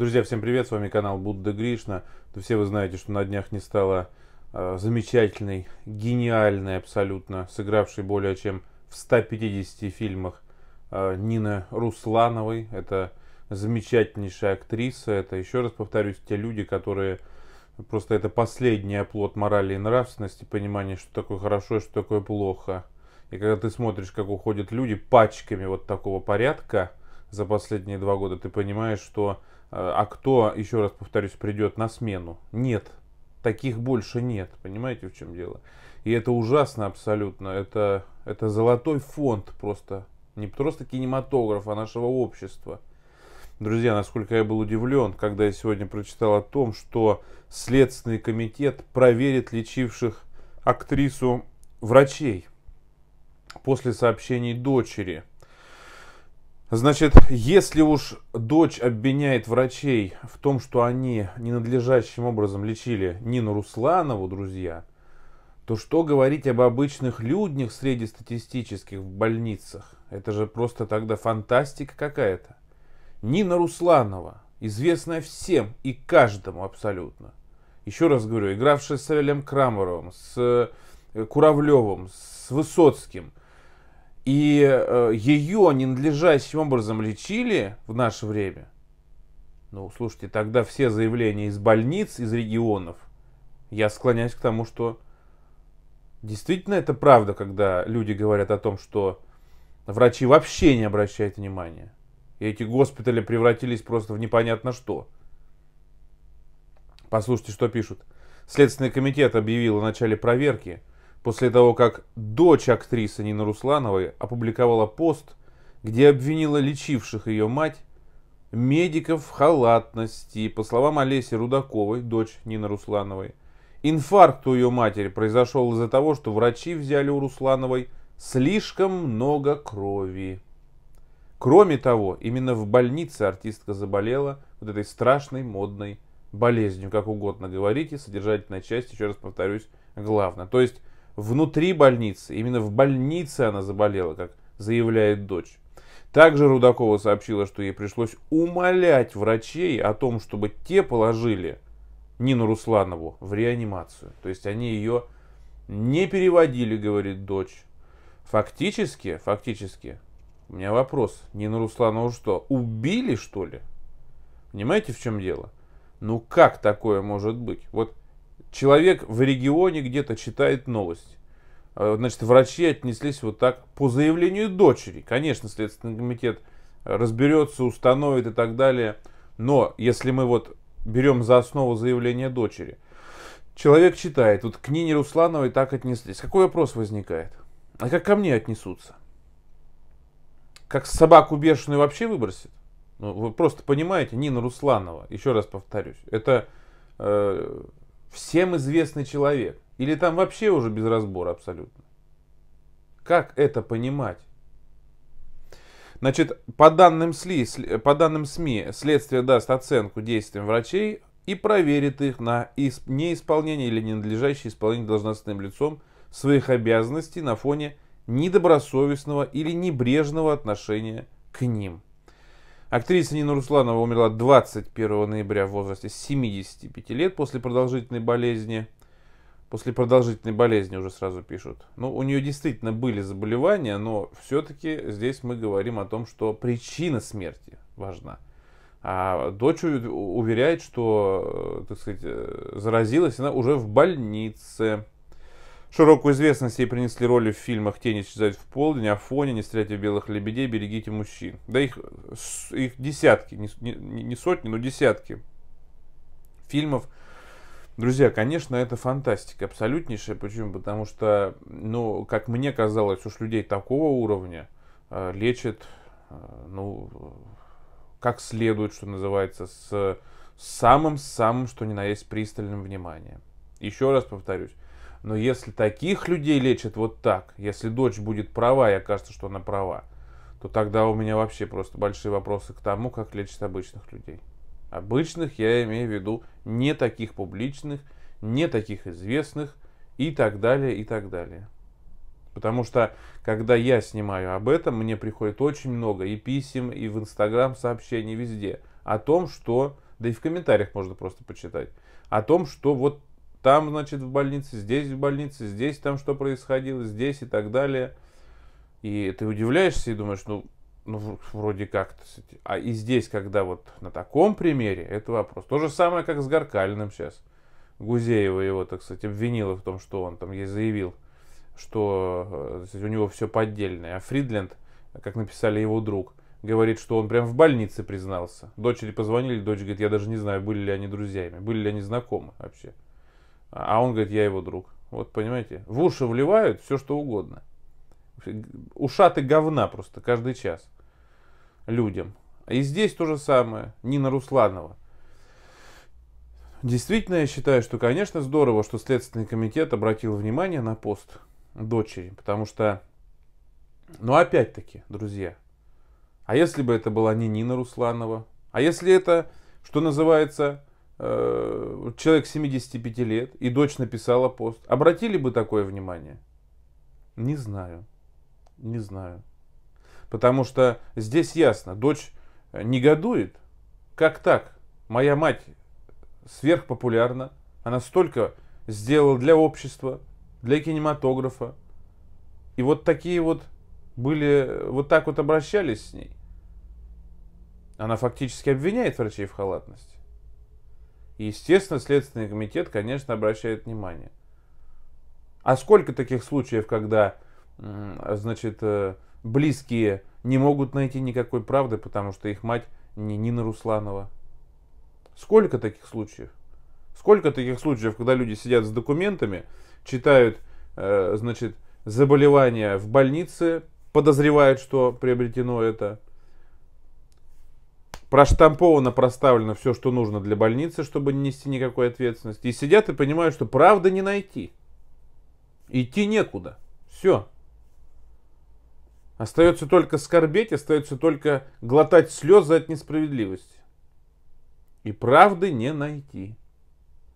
Друзья, всем привет, с вами канал Будда Гришна. все вы знаете, что на днях не стало э, замечательной, гениальной абсолютно, сыгравшей более чем в 150 фильмах э, а, Нина Руслановой. Это замечательнейшая актриса, это, еще раз повторюсь, те люди, которые просто это последний оплот морали и нравственности, понимание, что такое хорошо и что такое плохо. И когда ты смотришь, как уходят люди пачками вот такого порядка за последние два года, ты понимаешь, что Э, а кто, еще раз повторюсь, придет на смену? Нет, таких больше нет. Понимаете, в чем дело? И это ужасно абсолютно. Это, это золотой фонд просто. Не просто кинематографа, а нашего общества. Друзья, насколько я был удивлен, когда я сегодня прочитал о том, что Следственный комитет проверит лечивших актрису врачей после сообщений дочери – Значит, если уж дочь обвиняет врачей в том, что они ненадлежащим образом лечили Нину Русланову, друзья, то что говорить об обычных людях среди статистических в больницах? Это же просто тогда фантастика какая-то. Нина Русланова, известная всем и каждому абсолютно. Еще раз говорю, игравшая с Савелем Крамаровым, с э, Куравлевым, с Высоцким – и э, ее ненадлежащим образом лечили в наше время. Ну, слушайте, тогда все заявления из больниц, из регионов, я склоняюсь к тому, что действительно это правда, когда люди говорят о том, что врачи вообще не обращают внимания. И эти госпитали превратились просто в непонятно что. Послушайте, что пишут. Следственный комитет объявил о начале проверки – после того, как дочь актрисы Нины Руслановой опубликовала пост, где обвинила лечивших ее мать, медиков в халатности, по словам Олеси Рудаковой, дочь Нины Руслановой. Инфаркт у ее матери произошел из-за того, что врачи взяли у Руслановой слишком много крови. Кроме того, именно в больнице артистка заболела вот этой страшной модной болезнью, как угодно говорите, содержательная часть, еще раз повторюсь, главное. То есть внутри больницы, именно в больнице она заболела, как заявляет дочь. Также Рудакова сообщила, что ей пришлось умолять врачей о том, чтобы те положили Нину Русланову в реанимацию. То есть они ее не переводили, говорит дочь. Фактически, фактически, у меня вопрос. Нина Русланова что, убили что ли? Понимаете, в чем дело? Ну как такое может быть? Вот Человек в регионе где-то читает новость. Э, значит, врачи отнеслись вот так по заявлению дочери. Конечно, Следственный комитет разберется, установит и так далее. Но если мы вот берем за основу заявление дочери, человек читает, вот к Нине Руслановой так отнеслись. Какой вопрос возникает? А как ко мне отнесутся? Как собаку бешеную вообще выбросит? Ну, вы просто понимаете, Нина Русланова, еще раз повторюсь, это э, всем известный человек? Или там вообще уже без разбора абсолютно? Как это понимать? Значит, по данным, СЛИ, по данным СМИ, следствие даст оценку действиям врачей и проверит их на неисполнение или ненадлежащее исполнение должностным лицом своих обязанностей на фоне недобросовестного или небрежного отношения к ним. Актриса Нина Русланова умерла 21 ноября в возрасте 75 лет после продолжительной болезни. После продолжительной болезни уже сразу пишут. Ну, у нее действительно были заболевания, но все-таки здесь мы говорим о том, что причина смерти важна. А дочь уверяет, что, э, так сказать, э, заразилась она уже в больнице. Широкую известность ей принесли роли в фильмах «Тень исчезает в полдень», «Афоня», «Не стреляйте в белых лебедей», «Берегите мужчин». Да их, их десятки, не, не, не сотни, но десятки фильмов. Друзья, конечно, это фантастика абсолютнейшая. Почему? Потому что, ну, как мне казалось, уж людей такого уровня э, лечат, э, ну, как следует, что называется, с самым-самым, что ни на есть, пристальным вниманием. Еще раз повторюсь, но если таких людей лечат вот так, если дочь будет права, и окажется, что она права, то тогда у меня вообще просто большие вопросы к тому, как лечат обычных людей. Обычных я имею в виду не таких публичных, не таких известных и так далее, и так далее. Потому что, когда я снимаю об этом, мне приходит очень много и писем, и в Инстаграм сообщений везде о том, что... Да и в комментариях можно просто почитать. О том, что вот там, значит, в больнице, здесь в больнице, здесь там что происходило, здесь и так далее. И ты удивляешься и думаешь, ну, ну вроде как. -то. А и здесь, когда вот на таком примере, это вопрос. То же самое, как с Гаркальным сейчас. Гузеева его, так сказать, обвинила в том, что он там ей заявил, что э, сказать, у него все поддельное. А Фридленд, как написали его друг, говорит, что он прям в больнице признался. Дочери позвонили, дочь говорит, я даже не знаю, были ли они друзьями, были ли они знакомы вообще. А он говорит, я его друг. Вот понимаете, в уши вливают все, что угодно. Ушаты говна просто каждый час людям. И здесь то же самое, Нина Русланова. Действительно, я считаю, что, конечно, здорово, что Следственный комитет обратил внимание на пост дочери, потому что, ну опять-таки, друзья, а если бы это была не Нина Русланова, а если это, что называется, Э, человек 75 лет, и дочь написала пост. Обратили бы такое внимание? Не знаю. Не знаю. Потому что здесь ясно, дочь э, негодует. Как так? Моя мать сверхпопулярна. Она столько сделала для общества, для кинематографа. И вот такие вот были, э, вот так вот обращались с ней. Она фактически обвиняет врачей в халатности. И, естественно, Следственный комитет, конечно, обращает внимание. А сколько таких случаев, когда, значит, э, близкие не могут найти никакой правды, потому что их мать не Нина Русланова? Сколько таких случаев? Сколько таких случаев, когда люди сидят с документами, читают, э, значит, заболевания в больнице, подозревают, что приобретено это, проштамповано проставлено все, что нужно для больницы, чтобы не нести никакой ответственности. И сидят и понимают, что правды не найти. Идти некуда. Все. Остается только скорбеть, остается только глотать слезы от несправедливости. И правды не найти.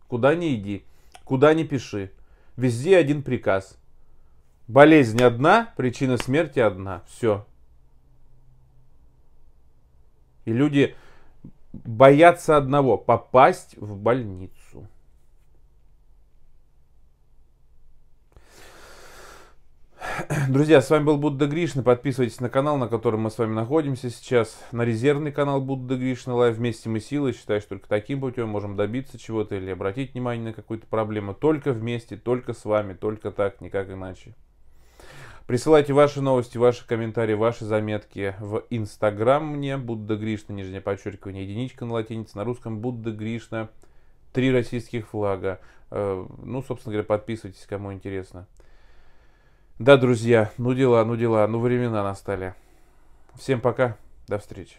Куда ни иди, куда ни пиши. Везде один приказ. Болезнь одна, причина смерти одна. Все. И люди боятся одного – попасть в больницу. Друзья, с вами был Будда Гришна. Подписывайтесь на канал, на котором мы с вами находимся сейчас. На резервный канал Будда Гришна Лайв. Вместе мы силы. Считаю, что только таким путем можем добиться чего-то или обратить внимание на какую-то проблему. Только вместе, только с вами, только так, никак иначе. Присылайте ваши новости, ваши комментарии, ваши заметки в Инстаграм мне. Будда Гришна, нижнее подчеркивание, единичка на латинице, на русском Будда Гришна, три российских флага. Э, ну, собственно говоря, подписывайтесь, кому интересно. Да, друзья, ну дела, ну дела, ну времена настали. Всем пока, до встречи.